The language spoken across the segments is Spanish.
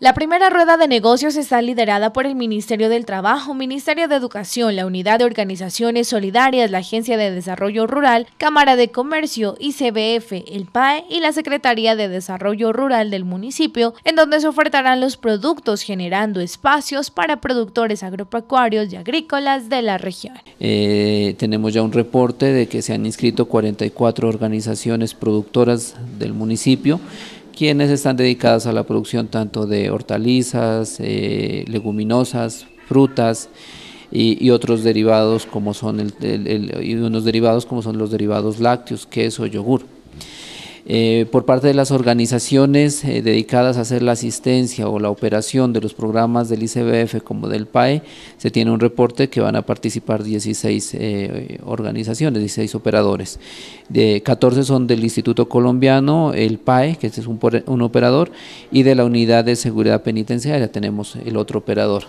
La primera rueda de negocios está liderada por el Ministerio del Trabajo, Ministerio de Educación, la Unidad de Organizaciones Solidarias, la Agencia de Desarrollo Rural, Cámara de Comercio, ICBF, el PAE y la Secretaría de Desarrollo Rural del municipio, en donde se ofertarán los productos generando espacios para productores agropecuarios y agrícolas de la región. Eh, tenemos ya un reporte de que se han inscrito 44 organizaciones productoras del municipio quienes están dedicadas a la producción tanto de hortalizas, eh, leguminosas, frutas y, otros derivados como son derivados como son los derivados lácteos, queso, yogur. Eh, por parte de las organizaciones eh, dedicadas a hacer la asistencia o la operación de los programas del ICBF como del PAE, se tiene un reporte que van a participar 16 eh, organizaciones, 16 operadores. De, 14 son del Instituto Colombiano, el PAE, que es un, un operador, y de la Unidad de Seguridad Penitenciaria tenemos el otro operador.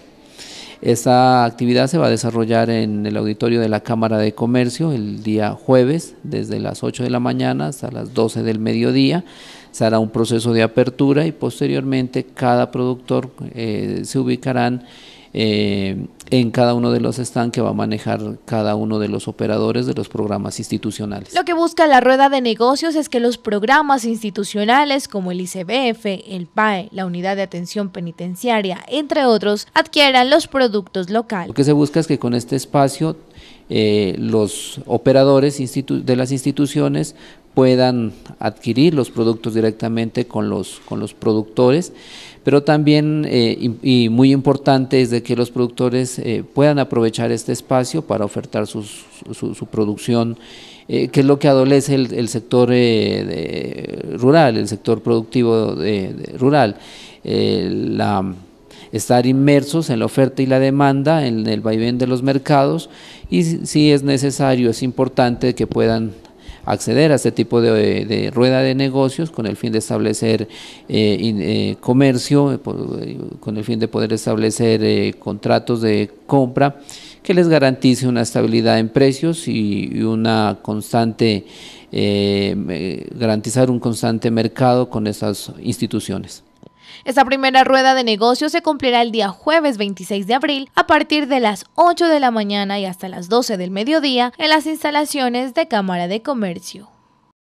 Esta actividad se va a desarrollar en el auditorio de la Cámara de Comercio el día jueves, desde las 8 de la mañana hasta las 12 del mediodía. Se hará un proceso de apertura y posteriormente cada productor eh, se ubicarán eh, en cada uno de los stands que va a manejar cada uno de los operadores de los programas institucionales. Lo que busca la rueda de negocios es que los programas institucionales como el ICBF, el PAE, la Unidad de Atención Penitenciaria, entre otros, adquieran los productos locales. Lo que se busca es que con este espacio eh, los operadores de las instituciones puedan adquirir los productos directamente con los, con los productores, pero también, eh, y, muy importante, es de que los productores eh, puedan aprovechar este espacio para ofertar su, producción, eh, que es lo que adolece el, sector rural, el sector productivo rural. estar inmersos en la oferta y la demanda, en el vaivén de los mercados, y si es necesario, es importante que puedan acceder a este tipo de, rueda de negocios con el fin de establecer eh, eh, comercio, eh, con el fin de poder establecer contratos de compra que les garantice una estabilidad en precios y, una constante, garantizar un constante mercado con esas instituciones. Esta primera rueda de negocios se cumplirá el día jueves 26 de abril a partir de las 8 de la mañana y hasta las 12 del mediodía en las instalaciones de Cámara de Comercio.